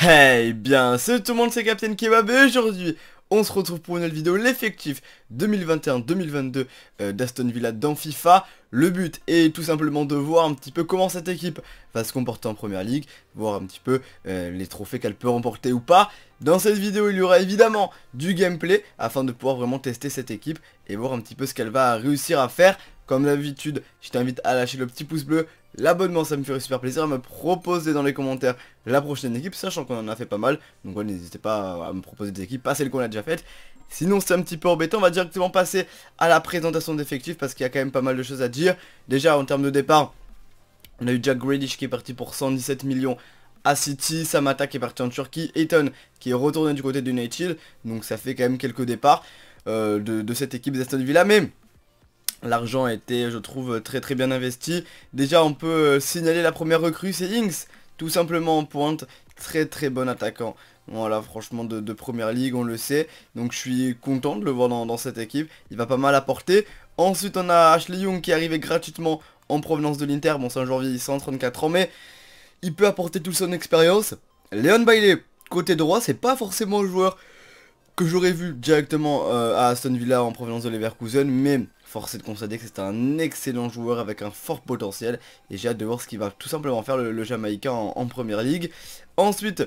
Hey bien, salut tout le monde, c'est Captain Kebab et aujourd'hui on se retrouve pour une nouvelle vidéo, l'effectif 2021-2022 euh, d'Aston Villa dans FIFA. Le but est tout simplement de voir un petit peu comment cette équipe va se comporter en Première Ligue, voir un petit peu euh, les trophées qu'elle peut remporter ou pas. Dans cette vidéo, il y aura évidemment du gameplay afin de pouvoir vraiment tester cette équipe et voir un petit peu ce qu'elle va réussir à faire. Comme d'habitude, je t'invite à lâcher le petit pouce bleu l'abonnement, ça me ferait super plaisir à me proposer dans les commentaires la prochaine équipe, sachant qu'on en a fait pas mal. Donc ouais, n'hésitez pas à me proposer des équipes, pas celles qu'on a déjà faites. Sinon c'est un petit peu embêtant, on va directement passer à la présentation d'effectifs parce qu'il y a quand même pas mal de choses à dire. Déjà en termes de départ, on a eu Jack Grealish qui est parti pour 117 millions à City, Samata qui est parti en Turquie, Eton qui est retourné du côté du United, donc ça fait quand même quelques départs euh, de, de cette équipe d'Aston Villa, mais L'argent a été, je trouve, très très bien investi. Déjà, on peut euh, signaler la première recrue, c'est Inks, tout simplement en pointe. Très très bon attaquant. Voilà, franchement, de, première ligue, on le sait. Donc, je suis content de le voir dans, cette équipe. Il va pas mal apporter. Ensuite, on a Ashley Young qui est arrivé gratuitement en provenance de l'Inter. Bon, c'est un joueur vieillissant, 34 ans, mais il peut apporter toute son expérience. Léon Bailey, côté droit, c'est pas forcément le joueur que j'aurais vu directement euh, à Aston Villa en provenance de Leverkusen, mais Force est de constater que c'est un excellent joueur avec un fort potentiel et j'ai hâte de voir ce qu'il va tout simplement faire le, Jamaïcain en, première ligue. Ensuite,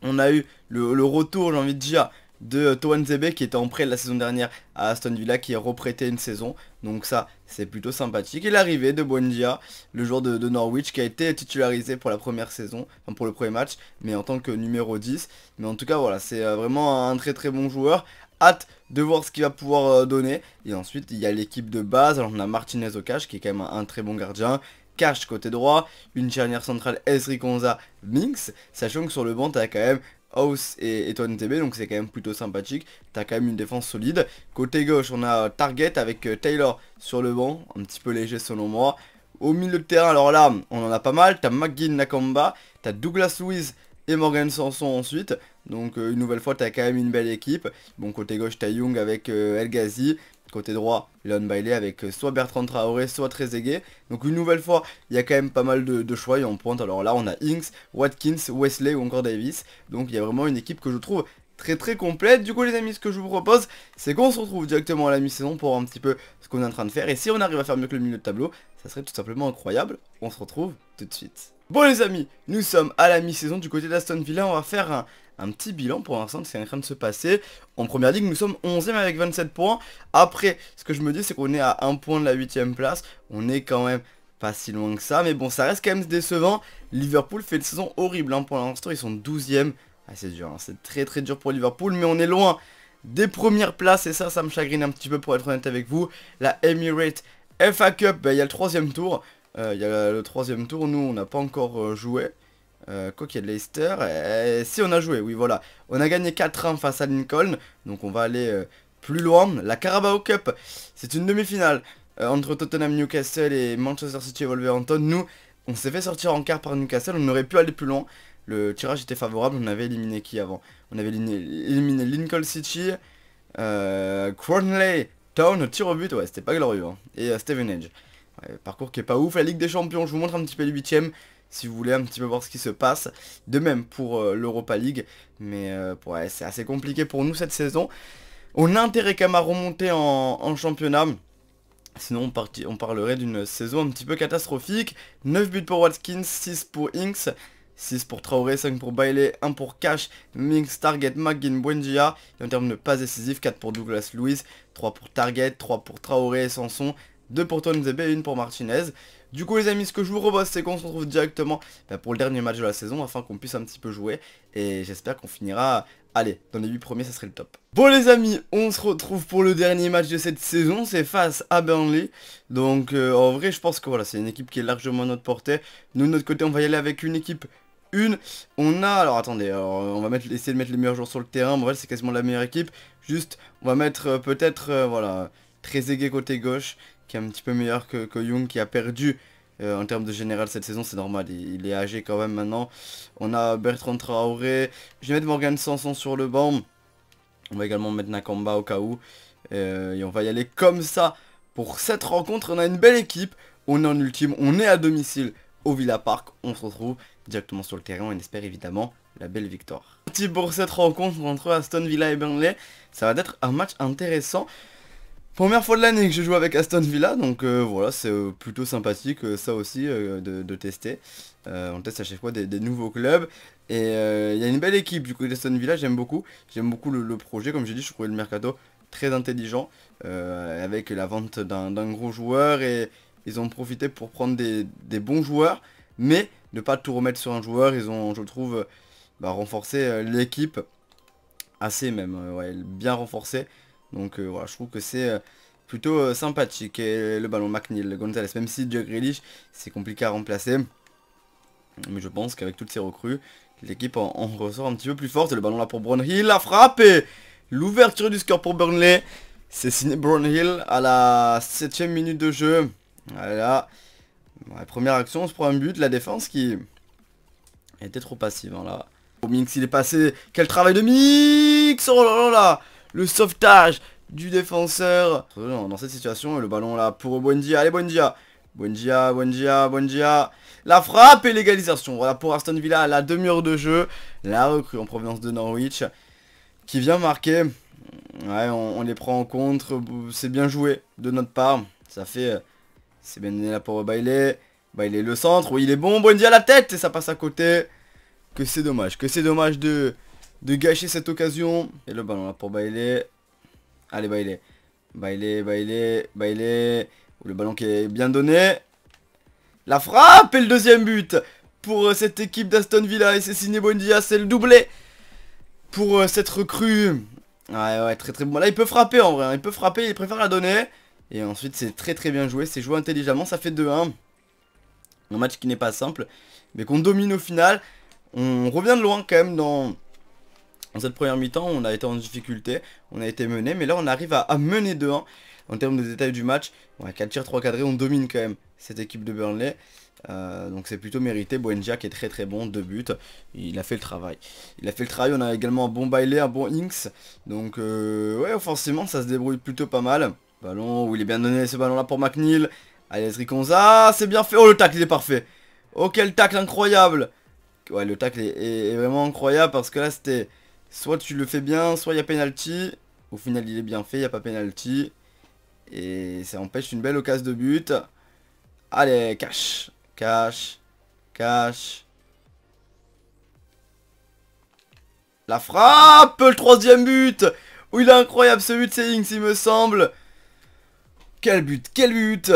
on a eu le, retour, j'ai envie de dire, de Toan Zebe qui était en prêt la saison dernière à Aston Villa qui a reprêté une saison donc ça c'est plutôt sympathique et l'arrivée de Buendia le joueur de, de, Norwich qui a été titularisé pour la première saison enfin pour le premier match mais en tant que numéro 10 mais en tout cas voilà c'est euh, vraiment un très très bon joueur hâte de voir ce qu'il va pouvoir euh, donner. Et ensuite, il y a l'équipe de base. Alors, on a Martinez au cash, qui est quand même un, très bon gardien. Cash côté droit, une charnière centrale Esri Konza Minx, sachant que sur le banc as quand même House et, Etoine TB, donc c'est quand même plutôt sympathique, as quand même une défense solide. Côté gauche on a euh, Target avec euh, Taylor sur le banc, un petit peu léger selon moi. Au milieu de terrain, alors là, on en a pas mal, t'as McGinn Nakamba, t'as Douglas Louise et Morgan Sanson ensuite. Donc euh, une nouvelle fois, tu as quand même une belle équipe. Bon, côté gauche, tu Young avec euh, El Ghazi. Côté droit, Leon Bailey avec euh, soit Bertrand Traoré, soit Trezeguet. Donc une nouvelle fois, il y a quand même pas mal de, de, choix et on pointe. Alors là, on a Inks, Watkins, Wesley ou encore Davis. Donc il y a vraiment une équipe que je trouve très très complète. Du coup les amis, ce que je vous propose, c'est qu'on se retrouve directement à la mi-saison pour un petit peu ce qu'on est en train de faire. Et si on arrive à faire mieux que le milieu de tableau, ça serait tout simplement incroyable. On se retrouve tout de suite. Bon les amis, nous sommes à la mi-saison du côté d'Aston Villa, on va faire un, petit bilan pour l'instant de ce qui est en train de se passer. En première ligue, nous sommes 11 ème avec 27 points. Après, ce que je me dis, c'est qu'on est à 1 point de la 8ème place. On est quand même pas si loin que ça, mais bon, ça reste quand même décevant. Liverpool fait une saison horrible hein. pour l'instant, ils sont 12 ème Ah, c'est dur, hein. c'est très très dur pour Liverpool, mais on est loin des premières places et ça, ça me chagrine un petit peu pour être honnête avec vous. La Emirates FA Cup, ben, il y a le troisième tour. Euh, il y a le troisième tour, nous on n'a pas encore euh, joué. quoi qu'il y de Leicester. Eh, eh, si on a joué, oui voilà. On a gagné 4-1 face à Lincoln. Donc on va aller euh, plus loin. La Carabao Cup, c'est une demi-finale entre Tottenham Newcastle et Manchester City et Wolverhampton. Nous, on s'est fait sortir en quart par Newcastle. On aurait pu aller plus loin. Le tirage était favorable. On avait éliminé qui avant On avait éliminé, Lincoln City. Cronley Town, tir au but, ouais, c'était pas glorieux. Hein. Et Stevenage parcours qui est pas ouf. La Ligue des Champions, je vous montre un petit peu les huitièmes si vous voulez un petit peu voir ce qui se passe. De même pour euh, l'Europa League. Mais euh, c'est assez compliqué pour nous cette saison. On a intérêt quand même à remonter en, championnat. Sinon on, parlerait d'une saison un petit peu catastrophique. 9 buts pour Watkins, 6 pour Inks. 6 pour Traoré, 5 pour Bailey, 1 pour Cash, Minks, Target, McGinn, Buendia. Et en termes de pas décisif, 4 pour Douglas Lewis, 3 pour Target, 3 pour Traoré et Sanson, deux pour Tony Mzebe et une pour Martinez. Du coup les amis, ce que je vous propose c'est qu'on se retrouve directement bah, pour le dernier match de la saison afin qu'on puisse un petit peu jouer. Et j'espère qu'on finira, allez, dans les 8 premiers, ça serait le top. Bon les amis, on se retrouve pour le dernier match de cette saison, c'est face à Burnley. Donc euh, en vrai je pense que voilà, c'est une équipe qui est largement à notre portée. Nous de notre côté on va y aller avec une équipe une. On a, alors attendez, euh, on va mettre, essayer de mettre les meilleurs joueurs sur le terrain. Bon, en vrai, c'est quasiment la meilleure équipe. Juste, on va mettre euh, peut-être, voilà très Trezeguet côté gauche qui est un petit peu meilleur que, que Young, qui a perdu euh, en termes de général cette saison, c'est normal, il, est âgé quand même maintenant. On a Bertrand Traoré, je vais mettre Morgan Sanson sur le banc. On va également mettre Nakamba au cas où. Euh, et on va y aller comme ça pour cette rencontre. On a une belle équipe, on est en ultime, on est à domicile au Villa Park. On se retrouve directement sur le terrain, on espère évidemment la belle victoire. Parti pour cette rencontre entre Aston Villa et Burnley, ça va être un match intéressant. Première fois de l'année que je joue avec Aston Villa, donc euh, voilà, c'est euh, plutôt sympathique euh, ça aussi de, tester. on teste à chaque fois des, nouveaux clubs. Et il y a une belle équipe du coup d'Aston Villa, j'aime beaucoup. J'aime beaucoup le, projet, comme j'ai dit, je trouvais le mercato très intelligent. avec la vente d'un gros joueur et ils ont profité pour prendre des, bons joueurs. Mais ne pas tout remettre sur un joueur, ils ont, je trouve, bah, renforcé l'équipe. Assez même, bien renforcé. Donc euh, voilà, je trouve que c'est euh, plutôt euh, sympathique. Et le ballon McNeil, Gonzalez, même si Jack c'est compliqué à remplacer. Mais je pense qu'avec toutes ces recrues, l'équipe en, ressort un petit peu plus forte. Le ballon là pour Brownhill, la frappe et l'ouverture du score pour Burnley. C'est signé Brownhill à la 7 minute de jeu. Voilà. la première action, on se prend un but. La défense qui était trop passive. Hein, là. Mix il est passé. Quel travail de Mix Oh là là là le sauvetage du défenseur. Dans cette situation, le ballon là pour Buendia. Allez Buendia Buendia, Buendia, Buendia. La frappe et l'égalisation. Voilà pour Aston Villa, à la demi-heure de jeu. La recrue en provenance de Norwich qui vient marquer. Ouais, on, les prend en contre. C'est bien joué de notre part. Ça fait... C'est bien donné là pour Bailey. Bailey le centre. Oui, il est bon. Buendia la tête et ça passe à côté. Que c'est dommage. Que c'est dommage de de gâcher cette occasion. Et le ballon là pour Bailey. Allez Bailey. Bailey, Bailey, Bailey. Le ballon qui est bien donné. La frappe et le deuxième but pour euh, cette équipe d'Aston Villa. Et c'est signé Bondia, c'est le doublé pour euh, cette recrue. Ouais, ouais, très très bon. Là, il peut frapper en vrai. Hein. Il peut frapper, il préfère la donner. Et ensuite, c'est très très bien joué. C'est joué intelligemment. Ça fait 2-1. Un match qui n'est pas simple. Mais qu'on domine au final. On revient de loin quand même dans en cette première mi-temps, on a été en difficulté, on a été mené, mais là on arrive à, mener 2-1. En termes de détails du match, on 4 tirs, 3 cadrés, on domine quand même cette équipe de Burnley. Euh, donc c'est plutôt mérité, Boenjac qui est très très bon, deux buts, il a fait le travail. Il a fait le travail, on a également un bon Bailey, un bon Inks, donc euh, ouais forcément ça se débrouille plutôt pas mal. Ballon où il est bien donné ce ballon là pour McNeil, allez Riconza, ah, c'est bien fait, oh le tac, il est parfait, oh quel tacle incroyable Ouais le tacle est vraiment incroyable parce que là c'était Soit tu le fais bien, soit il y a penalty. Au final, il est bien fait, il n'y a pas penalty. Et ça empêche une belle occasion de but. Allez, cache. Cache. Cash. La frappe Le troisième but Oui, il est incroyable ce but, c'est Inks, il me semble. Quel but Quel but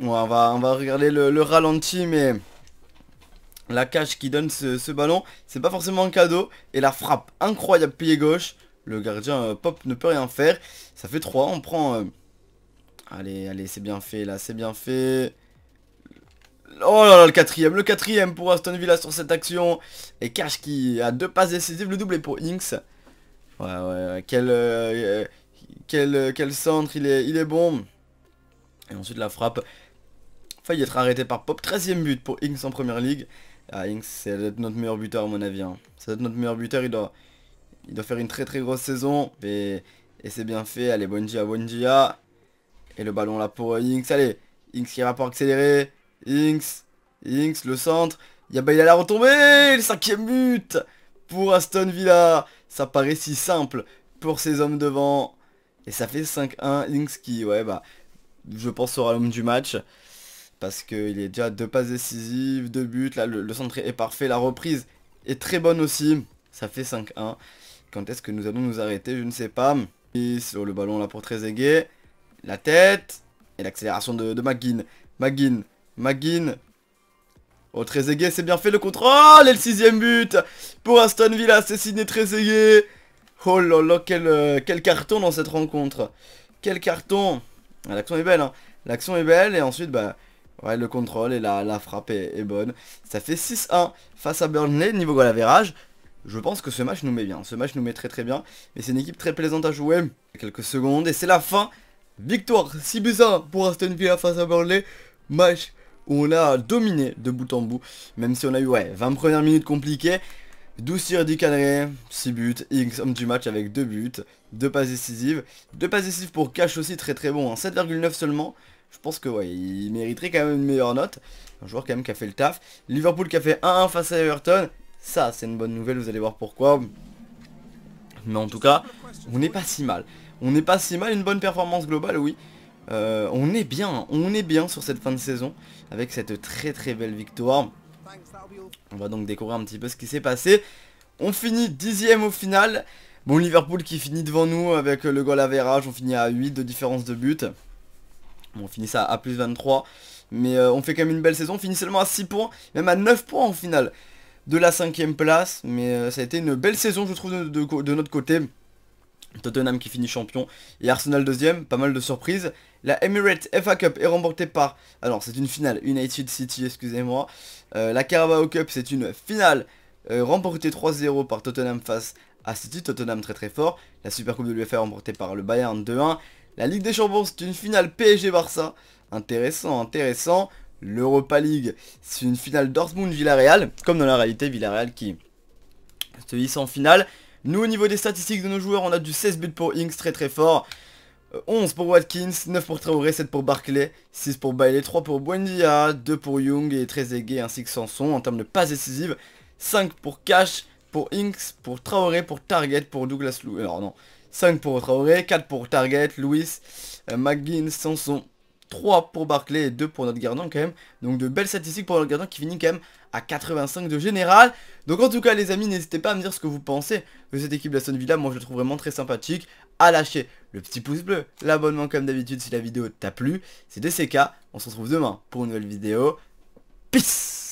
on, va, on va regarder le ralenti, mais la cage qui donne ce, ce ballon, c'est pas forcément un cadeau. Et la frappe incroyable pied gauche. Le gardien euh, Pop ne peut rien faire. Ça fait 3. On prend... Euh, allez, allez, c'est bien fait là, c'est bien fait. Oh là là, le quatrième, le quatrième pour Aston Villa sur cette action. Et Cash qui a deux passes décisives, le doublé pour Inks. Ouais, ouais, euh, Quel, quel, centre, il est, il est bon. Et ensuite la frappe. Failli être arrêté par Pop. 13ème but pour Inks en première ligue. Ah, Inks, c'est notre meilleur buteur à mon avis. Ça doit être notre meilleur buteur, il doit, il doit faire une très très grosse saison. Et, et c'est bien fait, allez, bon dia, Et le ballon là pour euh, Inks, allez, Inks qui va rapport accélérer, Inks, Inks, le centre. Y'a bah, il a la retombée, le cinquième but pour Aston Villa. Ça paraît si simple pour ces hommes devant. Et ça fait 5-1, Inks qui, ouais, bah, je pense sera l'homme du match parce qu'il est déjà deux passes décisives, deux buts, là le, centre est parfait, la reprise est très bonne aussi, ça fait 5-1. Quand est-ce que nous allons nous arrêter, je ne sais pas. sur le ballon là pour Trezeguet, la tête et l'accélération de, de Maguin. Maguin. Oh Trezeguet, c'est bien fait le contrôle et le sixième but pour Aston Villa, c'est signé Trezeguet. Oh là là, quel, euh, quel carton dans cette rencontre. Quel carton. Ah, l'action est belle, hein. L'action est belle et ensuite, bah, Ouais, le contrôle et la, la frappe est, bonne. Ça fait 6-1 face à Burnley, niveau goal average. Je pense que ce match nous met bien. Ce match nous met très très bien. Mais c'est une équipe très plaisante à jouer. Quelques secondes et c'est la fin. Victoire 6 buts 1 pour Aston Villa face à Burnley. Match où on a dominé de bout en bout. Même si on a eu ouais, 20 premières minutes compliquées. 12 tirs décalés, 6 buts, X homme du match avec 2 buts, 2 passes décisives, 2 passes décisives pour Cash aussi très très bon, 7,9 hein. seulement, je pense que ouais, il mériterait quand même une meilleure note. Un joueur quand même qui a fait le taf. Liverpool qui a fait 1-1 face à Everton. Ça, c'est une bonne nouvelle, vous allez voir pourquoi. Mais en tout cas, on n'est pas si mal. On n'est pas si mal, une bonne performance globale, oui. Euh, on est bien, on est bien sur cette fin de saison. Avec cette très très belle victoire. On va donc découvrir un petit peu ce qui s'est passé. On finit dixième au final. Bon, Liverpool qui finit devant nous avec le goal à verrage. On finit à 8 de différence de but on finit ça à plus 23. Mais euh, on fait quand même une belle saison. On finit seulement à 6 points, même à 9 points en finale de la cinquième place. Mais euh, ça a été une belle saison, je trouve, de, notre côté. Tottenham qui finit champion et Arsenal deuxième, pas mal de surprises. La Emirates FA Cup est remportée par... Alors, c'est une finale, United City, excusez-moi. Euh, la Carabao Cup, c'est une finale remportée 3-0 par Tottenham face à City. Tottenham très très fort. La Super Coupe de l'UEFA remportée par le Bayern 2-1. La Ligue des Champions, c'est une finale PSG-Barça. Intéressant, intéressant. L'Europa League, c'est une finale Dortmund-Villarreal. Comme dans la réalité, Villarreal qui se hisse en finale. Nous, au niveau des statistiques de nos joueurs, on a du 16 buts pour Inks, très très fort. 11 euh, pour Watkins, 9 pour Traoré, 7 pour Barclay, 6 pour Bailey, 3 pour Buendia, 2 pour Young et très Trezeguet ainsi que Sanson en termes de passes décisives. 5 pour Cash, pour Inks, pour Traoré, pour Target, pour Douglas Lou. Alors non, 5 pour Traoré, 4 pour Target, Louis, euh, McGinn, Sanson. 3 pour Barclay et 2 pour notre gardien quand même. Donc de belles statistiques pour notre gardien qui finit quand même à 85 de général. Donc en tout cas les amis, n'hésitez pas à me dire ce que vous pensez de cette équipe de d'Aston Villa. Moi je la trouve vraiment très sympathique. À lâcher le petit pouce bleu, l'abonnement comme d'habitude si la vidéo t'a plu. C'est DCK, on se retrouve demain pour une nouvelle vidéo. Peace